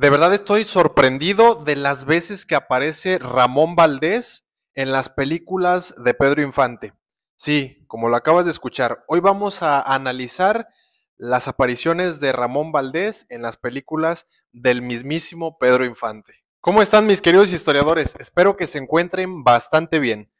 De verdad estoy sorprendido de las veces que aparece Ramón Valdés en las películas de Pedro Infante. Sí, como lo acabas de escuchar, hoy vamos a analizar las apariciones de Ramón Valdés en las películas del mismísimo Pedro Infante. ¿Cómo están mis queridos historiadores? Espero que se encuentren bastante bien.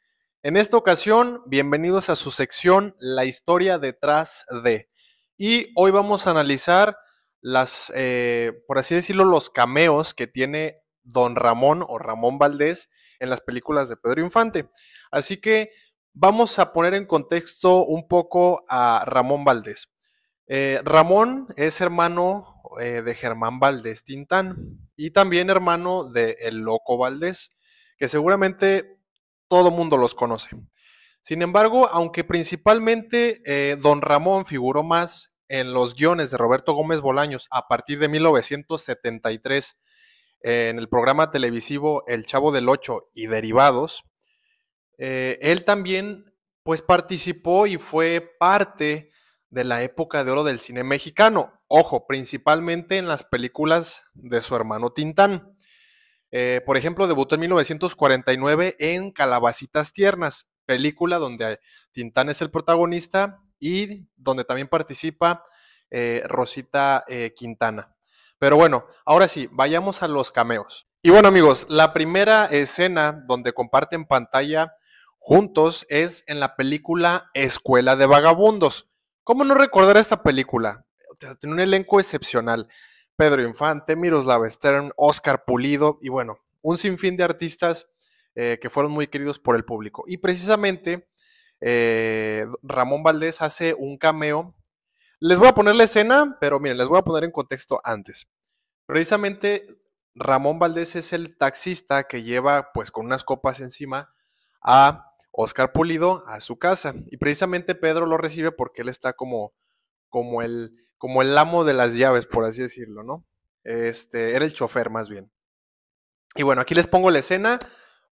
En esta ocasión, bienvenidos a su sección La historia detrás de. Y hoy vamos a analizar las, eh, por así decirlo, los cameos que tiene Don Ramón o Ramón Valdés en las películas de Pedro Infante. Así que vamos a poner en contexto un poco a Ramón Valdés. Eh, Ramón es hermano eh, de Germán Valdés Tintán y también hermano de El Loco Valdés, que seguramente todo mundo los conoce. Sin embargo, aunque principalmente Don Ramón figuró más en los guiones de Roberto Gómez Bolaños a partir de 1973 en el programa televisivo El Chavo del Ocho y Derivados, eh, él también pues participó y fue parte de la época de oro del cine mexicano. Ojo, principalmente en las películas de su hermano Tintán. Eh, por ejemplo, debutó en 1949 en Calabacitas Tiernas, película donde Tintán es el protagonista y donde también participa eh, Rosita eh, Quintana. Pero bueno, ahora sí, vayamos a los cameos. Y bueno amigos, la primera escena donde comparten pantalla juntos es en la película Escuela de Vagabundos. ¿Cómo no recordar esta película? Tiene un elenco excepcional. Pedro Infante, Miroslav Stern, Oscar Pulido y bueno, un sinfín de artistas eh, que fueron muy queridos por el público. Y precisamente eh, Ramón Valdés hace un cameo. Les voy a poner la escena, pero miren, les voy a poner en contexto antes. Precisamente Ramón Valdés es el taxista que lleva, pues con unas copas encima, a Oscar Pulido a su casa. Y precisamente Pedro lo recibe porque él está como, como, el, como el amo de las llaves, por así decirlo, ¿no? Este, era el chofer más bien. Y bueno, aquí les pongo la escena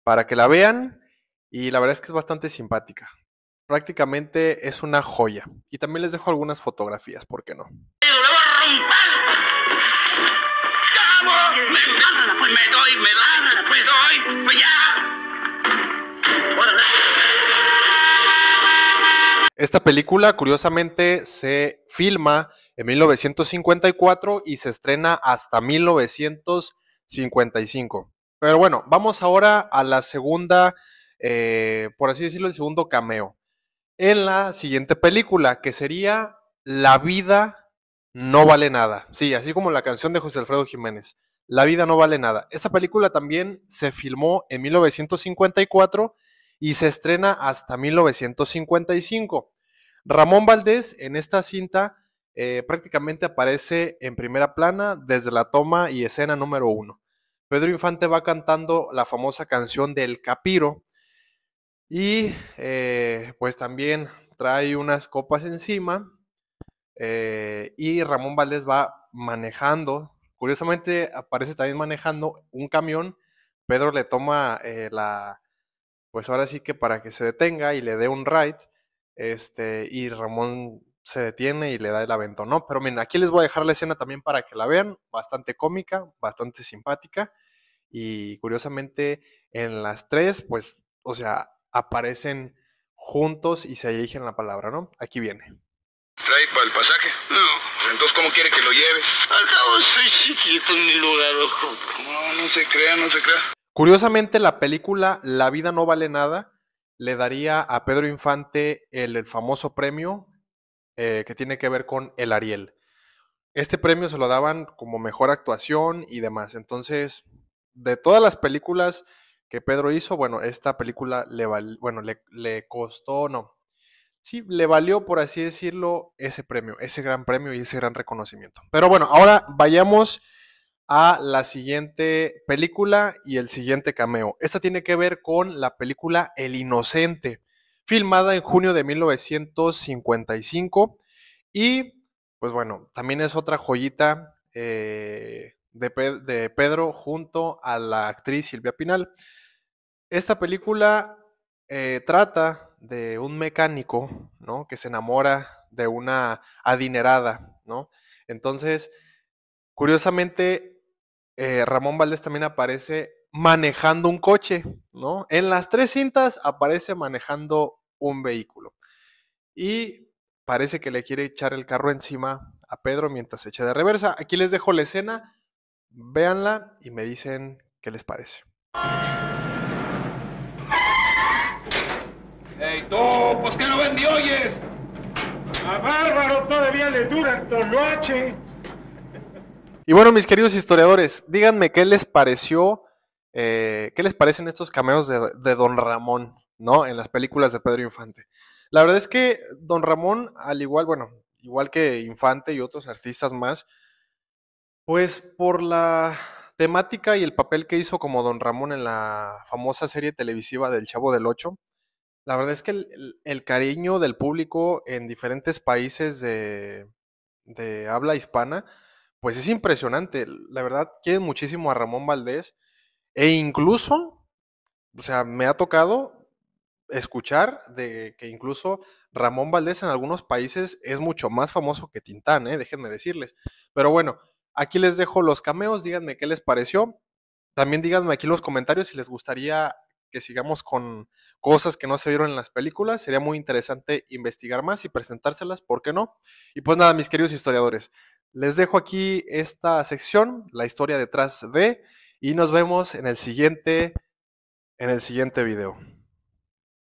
para que la vean y la verdad es que es bastante simpática prácticamente es una joya. Y también les dejo algunas fotografías, ¿por qué no? Esta película, curiosamente, se filma en 1954 y se estrena hasta 1955. Pero bueno, vamos ahora a la segunda, eh, por así decirlo, el segundo cameo en la siguiente película, que sería La vida no vale nada. Sí, así como la canción de José Alfredo Jiménez. La vida no vale nada. Esta película también se filmó en 1954 y se estrena hasta 1955. Ramón Valdés en esta cinta eh, prácticamente aparece en primera plana desde la toma y escena número uno. Pedro Infante va cantando la famosa canción del Capiro, y eh, pues también trae unas copas encima. Eh, y Ramón Valdés va manejando. Curiosamente aparece también manejando un camión. Pedro le toma eh, la. Pues ahora sí que para que se detenga y le dé un ride. Este, y Ramón se detiene y le da el aventón, ¿no? Pero miren, aquí les voy a dejar la escena también para que la vean. Bastante cómica, bastante simpática. Y curiosamente, en las tres, pues, o sea, aparecen juntos y se dirigen la palabra, ¿no? Aquí viene. ¿Trae para el pasaje? No. Entonces, ¿cómo quiere que lo lleve? soy chiquito No, no se crea, no se crea. Curiosamente, la película La vida no vale nada le daría a Pedro Infante el, famoso premio eh, que tiene que ver con el Ariel. Este premio se lo daban como mejor actuación y demás. Entonces, de todas las películas que Pedro hizo, bueno, esta película le, val, bueno, le, le costó, no, sí, le valió, por así decirlo, ese premio, ese gran premio y ese gran reconocimiento. Pero bueno, ahora vayamos a la siguiente película y el siguiente cameo. Esta tiene que ver con la película El Inocente, filmada en junio de 1955 y pues bueno, también es otra joyita eh, de, Pedro junto a la actriz Silvia Pinal. Esta película eh, trata de un mecánico, Que se enamora de una adinerada, ¿no? Entonces, curiosamente, eh, Ramón Valdés también aparece manejando un coche, ¿no? En las tres cintas aparece manejando un vehículo. Y parece que le quiere echar el carro encima a Pedro mientras se echa de reversa. Aquí les dejo la escena véanla y me dicen qué les parece. ¡Ey, ¿Pues no ven y A bárbaro todavía le dura Y bueno, mis queridos historiadores, díganme qué les pareció, eh, qué les parecen estos cameos de, de Don Ramón, ¿no? En las películas de Pedro Infante. La verdad es que Don Ramón, al igual, bueno, igual que Infante y otros artistas más, pues por la temática y el papel que hizo como Don Ramón en la famosa serie televisiva del Chavo del Ocho, la verdad es que el, cariño del público en diferentes países de, habla hispana, pues es impresionante. La verdad, quieren muchísimo a Ramón Valdés. E incluso, o sea, me ha tocado escuchar de que incluso Ramón Valdés en algunos países es mucho más famoso que Tintán, ¿eh? déjenme decirles. Pero bueno, Aquí les dejo los cameos, díganme qué les pareció. También díganme aquí los comentarios si les gustaría que sigamos con cosas que no se vieron en las películas. Sería muy interesante investigar más y presentárselas, ¿por qué no? Y pues nada, mis queridos historiadores, les dejo aquí esta sección, la historia detrás de, y nos vemos en el siguiente, en el siguiente video.